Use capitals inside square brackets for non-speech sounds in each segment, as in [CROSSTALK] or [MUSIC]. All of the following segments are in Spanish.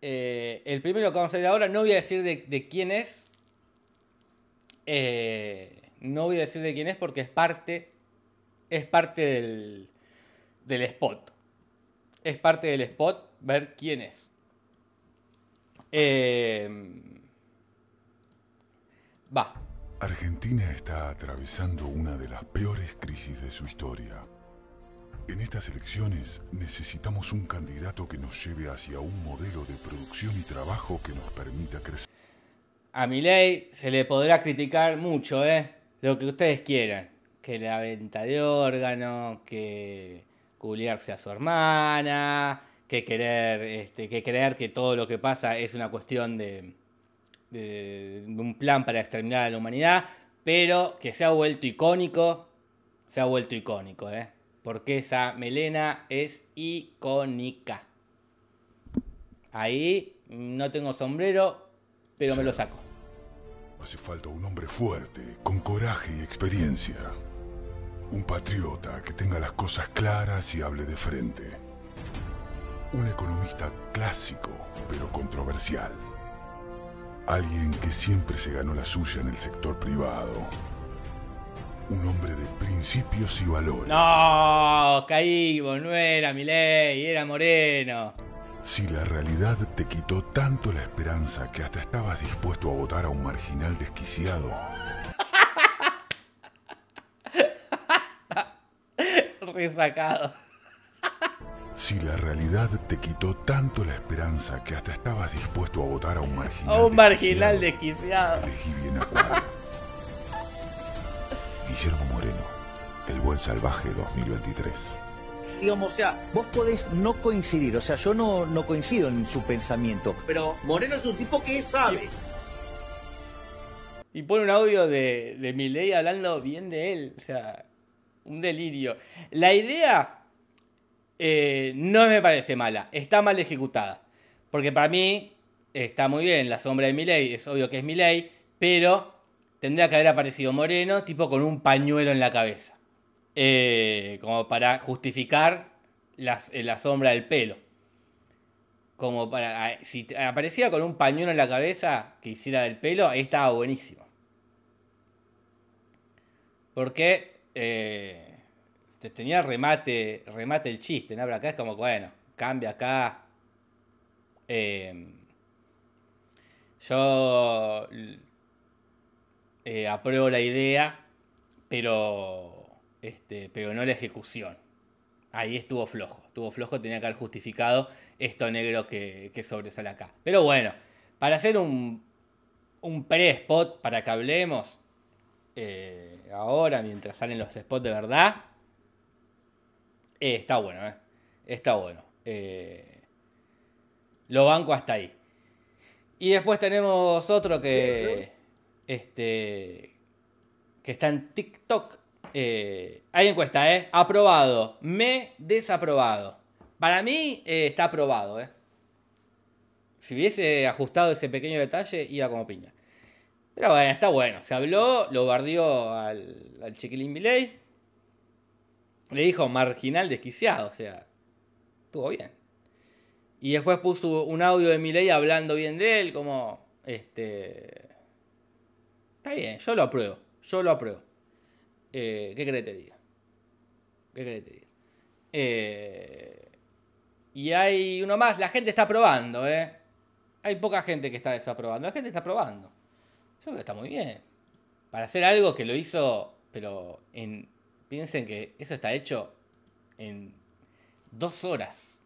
Eh, el primero que vamos a ver ahora, no voy a decir de, quién es. Eh, no voy a decir de quién es porque es parte. Es parte del. del spot. Es parte del spot ver quién es. Em, va. Argentina está atravesando una de las peores crisis de su historia en estas elecciones necesitamos un candidato que nos lleve hacia un modelo de producción y trabajo que nos permita crecer. A mi ley se le podrá criticar mucho, ¿eh? Lo que ustedes quieran. Que la venta de órganos, que culiarse a su hermana, que querer, este, que creer que todo lo que pasa es una cuestión de, de, de un plan para exterminar a la humanidad, pero que se ha vuelto icónico, se ha vuelto icónico, ¿eh? Porque esa melena es icónica. Ahí no tengo sombrero, pero me lo saco. Hace falta un hombre fuerte, con coraje y experiencia. Un patriota que tenga las cosas claras y hable de frente. Un economista clásico, pero controversial. Alguien que siempre se ganó la suya en el sector privado un hombre de principios y valores. No, caí, no era ley, era Moreno. Si la realidad te quitó tanto la esperanza que hasta estabas dispuesto a votar a un marginal desquiciado. [LAUGHS] Resacado. Si la realidad te quitó tanto la esperanza que hasta estabas dispuesto a votar a un marginal. A un marginal desquiciado. Guillermo Moreno, El Buen Salvaje 2023. Digamos, o sea, vos podés no coincidir, o sea, yo no, no coincido en su pensamiento, pero Moreno es un tipo que sabe. Y pone un audio de, de Miley hablando bien de él, o sea, un delirio. La idea eh, no me parece mala, está mal ejecutada, porque para mí está muy bien la sombra de Miley, es obvio que es Miley, pero tendría que haber aparecido Moreno, tipo con un pañuelo en la cabeza. Eh, como para justificar eh, la sombra del pelo. Como para. Si aparecía con un pañuelo en la cabeza que hiciera del pelo, ahí estaba buenísimo. Porque. Eh, tenía remate, remate el chiste, ¿no? Pero acá es como, bueno, cambia acá. yo eh, apruebo la idea, pero, este, pero no la ejecución. Ahí estuvo flojo, estuvo flojo, tenía que haber justificado esto negro que, que sobresale acá. Pero bueno, para hacer un, pre-spot para que hablemos, eh, ahora mientras salen los spots de verdad, eh, está bueno, eh. está bueno. lo banco hasta ahí. Y después tenemos otro que este, que está en TikTok. Eh, hay encuesta, ¿eh? Aprobado, me desaprobado. Para mí eh, está aprobado, ¿eh? Si hubiese ajustado ese pequeño detalle, iba como piña. Pero bueno, está bueno. Se habló, lo bardió al, al chiquilín Miley. Le dijo marginal desquiciado, o sea, estuvo bien. Y después puso un audio de Miley hablando bien de él, como, este, bien, yo lo apruebo. Yo lo apruebo. Eh, ¿Qué crees que te diga? ¿Qué crees te diga? Eh, y hay uno más. La gente está probando, ¿eh? Hay poca gente que está desaprobando. La gente está probando. Yo creo que está muy bien. Para hacer algo que lo hizo, pero Piensen que eso está hecho en dos horas.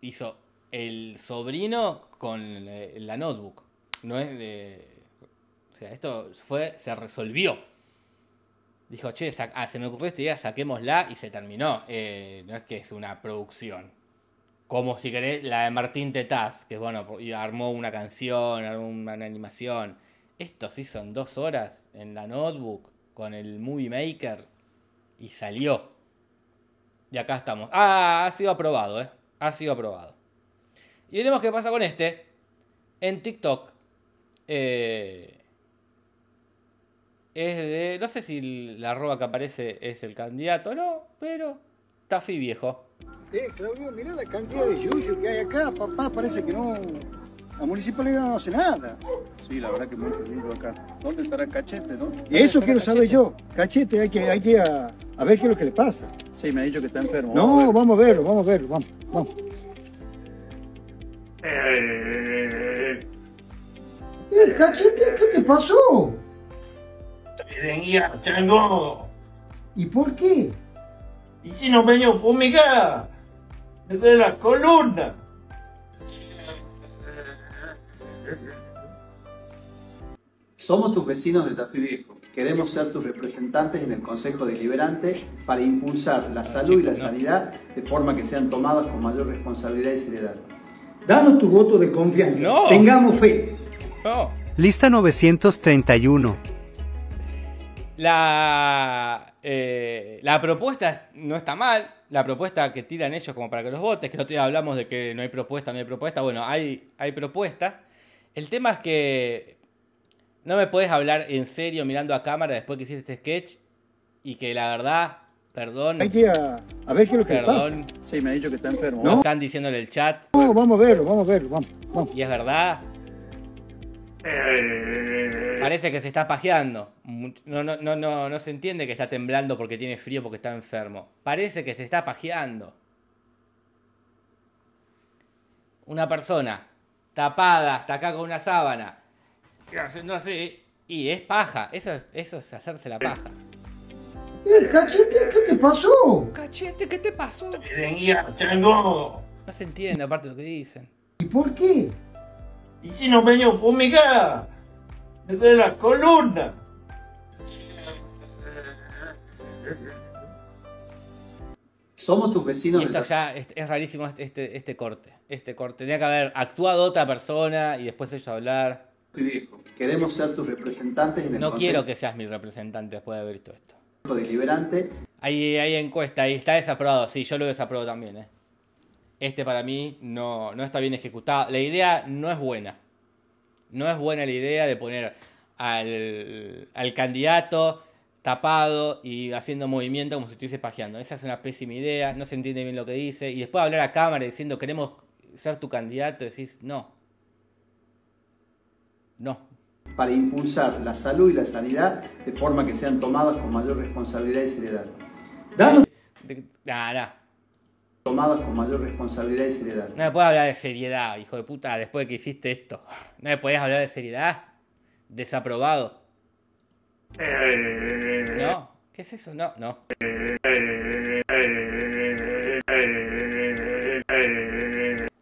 Hizo el sobrino con la notebook. No es de o sea, esto fue, se resolvió. Dijo, che, ah, se me ocurrió esta idea, saquémosla y se terminó. Eh, no es que es una producción. Como si querés, la de Martín Tetaz, que bueno, armó una canción, armó una animación. Esto sí son dos horas en la notebook con el Movie Maker y salió. Y acá estamos. Ah, ha sido aprobado, ¿eh? Ha sido aprobado. Y veremos qué pasa con este. En TikTok. Eh, es de. No sé si la arroba que aparece es el candidato o no, pero. Tafi viejo. Eh, Claudio, mira la cantidad de yuyo que hay acá, papá, parece que no. La municipalidad no hace nada. Sí, la verdad que mucho lindo acá. ¿Dónde estará Cachete, no? Eso quiero saber yo. Cachete, hay que, hay que a, ver qué es lo que le pasa. Sí, me ha dicho que está enfermo. No, vamos a verlo, vamos a verlo, vamos, vamos. Eh, eh cachete? ¿Qué te pasó? ¿Y por qué? Y si no me dio fumigada. Me la columna. Somos tus vecinos de Tafí Viejo. Queremos ser tus representantes en el Consejo Deliberante para impulsar la salud y la sanidad de forma que sean tomadas con mayor responsabilidad y seriedad. Danos tu voto de confianza. Tengamos fe. Lista 931. La, eh, la propuesta no está mal, la propuesta que tiran ellos como para que los votes, que no te hablamos de que no hay propuesta, no hay propuesta, bueno, hay, hay propuesta. El tema es que no me puedes hablar en serio mirando a cámara después que hiciste este sketch y que la verdad, perdón. Hay que a, ver qué lo que perdón, pasa. Sí, me ha dicho que está enfermo. No están diciéndole el chat. vamos a verlo, vamos a verlo, Y es verdad. Eh... Parece que se está pajeando. No, no, no, no, no se entiende que está temblando porque tiene frío, porque está enfermo. Parece que se está pajeando. Una persona tapada hasta acá con una sábana. No sé. Y es paja. Eso, es, eso es hacerse la paja. Eh, cachete, ¿qué te pasó? Cachete, ¿qué te pasó? tengo. No se entiende aparte lo que dicen. ¿Y por qué? Y si no venía fumigada. ¡Es de la columna. Somos tus vecinos. Y esto ya es, rarísimo este, este, este corte. Este corte. Tenía que haber actuado otra persona y después ellos hablar. queremos ser tus representantes No quiero que seas mi representante después de haber visto esto. Deliberante. Hay, hay encuesta, y está desaprobado. Sí, yo lo desaprobo también. Eh. Este para mí no, no está bien ejecutado. La idea no es buena no es buena la idea de poner al, candidato tapado y haciendo movimiento como si estuviese pajeando. Esa es una pésima idea, no se entiende bien lo que dice. Y después hablar a cámara diciendo queremos ser tu candidato, decís no. No. Para impulsar la salud y la sanidad de forma que sean tomadas con mayor responsabilidad y seriedad tomadas con mayor responsabilidad y seriedad. No me puedes hablar de seriedad, hijo de puta, después de que hiciste esto. [LAUGHS] No me podías hablar de seriedad. Desaprobado. Eh, no, ¿qué es eso? No, no.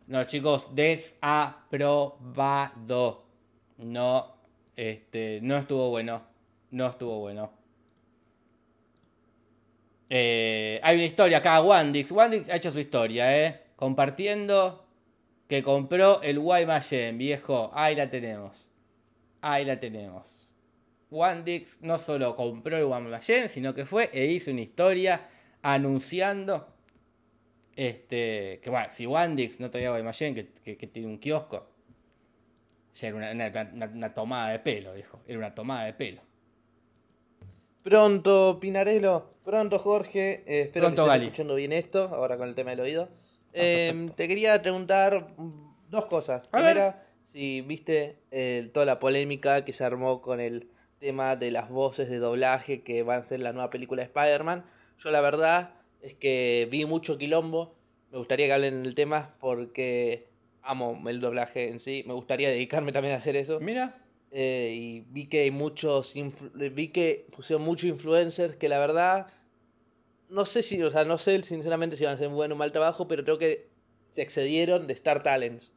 No, chicos, desaprobado. No, este, no estuvo bueno. No estuvo bueno. Eh, hay una historia acá, Wandix. Wandix ha hecho su historia, ¿eh? Compartiendo que compró el Guaymallén, viejo. Ahí la tenemos. Ahí la tenemos. Wandix no solo compró el Guaymallén, sino que fue e hizo una historia anunciando este, que, bueno, si Wandix no traía Guaymallén, que, que, tiene un kiosco, ya era una, una, tomada de pelo, viejo. Era una tomada de pelo. Pronto, Pinarello. Pronto, Jorge. Eh, espero que estés escuchando bien esto, ahora con el tema del oído. Ah, em, te quería preguntar dos cosas. A si viste toda la polémica que se armó con el tema de las voces de doblaje que van a ser la nueva película de Spider-Man. Yo la verdad es que vi mucho quilombo. Me gustaría que hablen del tema porque amo el doblaje en sí. Me gustaría dedicarme también a hacer eso. Mira. Eh, y vi que hay muchos, eh, vi que pusieron muchos influencers que la verdad, no sé si, o sea, no sé sinceramente si van a hacer un buen o mal trabajo, pero creo que se excedieron de Star Talents,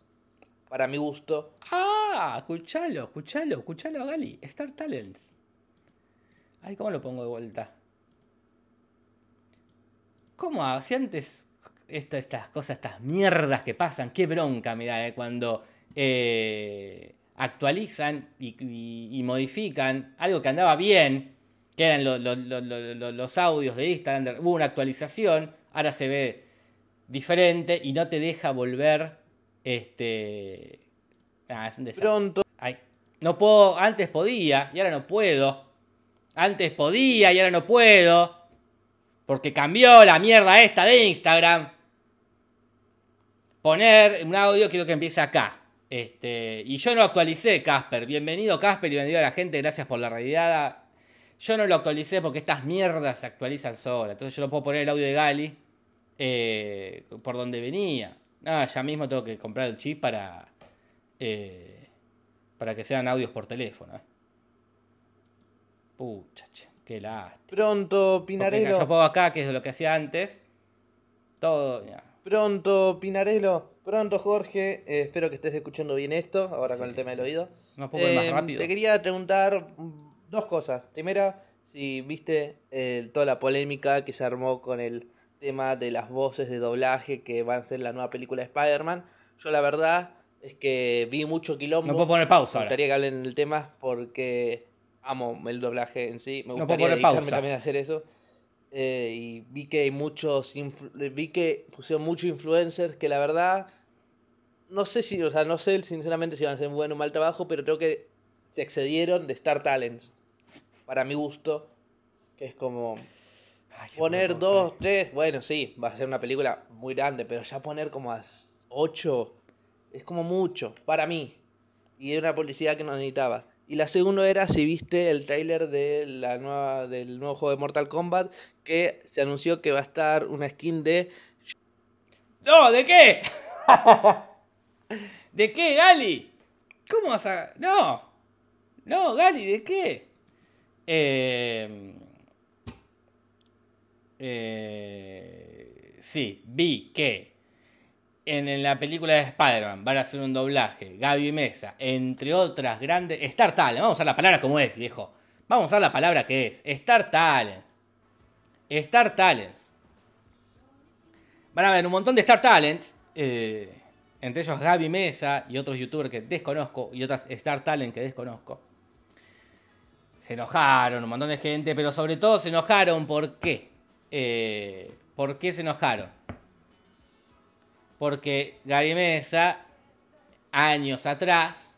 para mi gusto. Ah, escúchalo escúchalo escuchalo Gali, Star Talents. Ay, ¿cómo lo pongo de vuelta? ¿Cómo? Si antes estas cosas, estas mierdas que pasan, qué bronca, mira, eh, cuando... Eh, actualizan y, modifican algo que andaba bien, que eran los audios de Instagram, hubo una actualización, ahora se ve diferente y no te deja volver. Este. Ah, Pronto. no puedo, antes podía y ahora no puedo. Antes podía y ahora no puedo. Porque cambió la mierda esta de Instagram. Poner un audio, quiero que empiece acá. Este, y yo no actualicé, Casper. Bienvenido, Casper, y bienvenido a la gente. Gracias por la realidad. Yo no lo actualicé porque estas mierdas se actualizan solas. Entonces yo lo puedo poner el audio de Gali eh, por donde venía. Ah, ya mismo tengo que comprar el chip para, eh, para que sean audios por teléfono. Eh. Pucha, qué lástima. Pronto, Pinarello. acá, que es lo que hacía antes. Todo. Pronto, Pinarello. Pronto, Jorge, eh, espero que estés escuchando bien esto, ahora con el tema del oído. Eh, te quería preguntar dos cosas. Primera, si viste eh, toda la polémica que se armó con el tema de las voces de doblaje que van a ser la nueva película de Spider-Man. Yo la verdad es que vi mucho quilombo. No puedo poner pausa. Me gustaría que hablen del tema porque amo el doblaje en sí. Me gustaría no hacer eso. Eh, y vi que hay muchos, eh, vi que pusieron muchos influencers que la verdad, no sé si, o sea, no sé sinceramente si van a hacer un buen o mal trabajo, pero creo que se excedieron de Star Talents, para mi gusto, que es como... poner dos, eh. tres, bueno, sí, va a ser una película muy grande, pero ya poner como a ocho es como mucho, para mí. Y era una publicidad que no necesitaba. Y la segunda era si viste el tráiler de la nueva, del nuevo juego de Mortal Kombat que se anunció que va a estar una skin de... ¡No! ¿De qué? [LAUGHS] ¿De qué, Gali? ¿Cómo vas a...? No. No, Gali, ¿de qué? Eh... Eh... Sí, vi que en la película de Spider-Man van a hacer un doblaje, Gaby Mesa, entre otras grandes. Star Talent, vamos a usar la palabra como es, viejo. Vamos a usar la palabra que es. Star Talent. Star Talents. Van a ver un montón de Star Talents. Eh, entre ellos Gaby Mesa y otros youtubers que desconozco. Y otras Star Talent que desconozco. Se enojaron un montón de gente, pero sobre todo se enojaron. ¿Por qué? Eh, ¿Por qué se enojaron? porque Gaby Mesa, años atrás,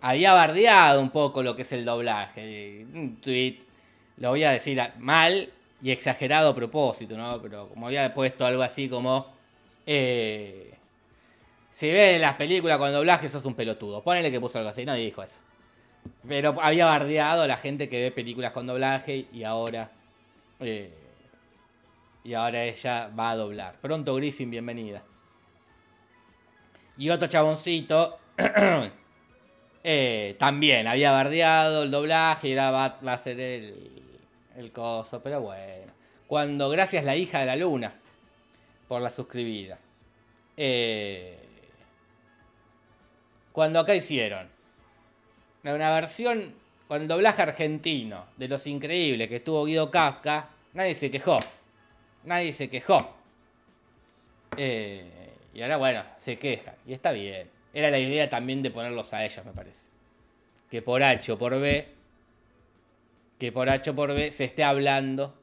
había bardeado un poco lo que es el doblaje. Un tweet, lo voy a decir mal y exagerado a propósito, ¿no? Pero como había puesto algo así como. Eh, si ven las películas con doblaje, sos un pelotudo. Ponele que puso algo así, no dijo eso. Pero había bardeado a la gente que ve películas con doblaje y ahora. Eh, y ahora ella va a doblar. Pronto, Griffin, bienvenida. Y otro chaboncito [CLEARS THROAT] eh, también había bardeado el doblaje y era, va, a ser el, coso, pero bueno. Cuando, gracias la hija de la luna por la suscribida. Eh, cuando acá hicieron una versión con el doblaje argentino de Los Increíbles que estuvo Guido Kafka, nadie se quejó. Nadie se quejó. Eh, y ahora, bueno, se quejan. Y está bien. Era la idea también de ponerlos a ellos, me parece. Que por H o por B. Que por H o por B se esté hablando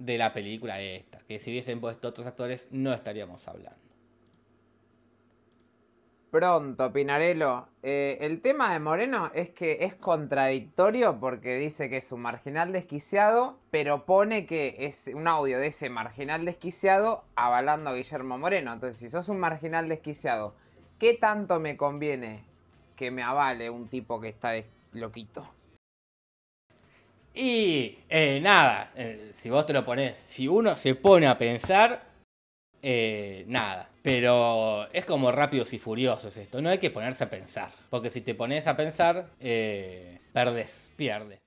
de la película esta. Que si hubiesen puesto otros actores, no estaríamos hablando pronto, Pinarello. Eh, el tema de Moreno es que es contradictorio porque dice que es un marginal desquiciado, pero pone que es un audio de ese marginal desquiciado avalando a Guillermo Moreno. Entonces, si sos un marginal desquiciado, ¿qué tanto me conviene que me avale un tipo que está loquito? Y eh, nada, eh, si vos te lo pones, si uno se pone a pensar, eh, nada, pero es como rápidos y furiosos esto, no hay que ponerse a pensar, porque si te pones a pensar, eh, perdés, pierdes.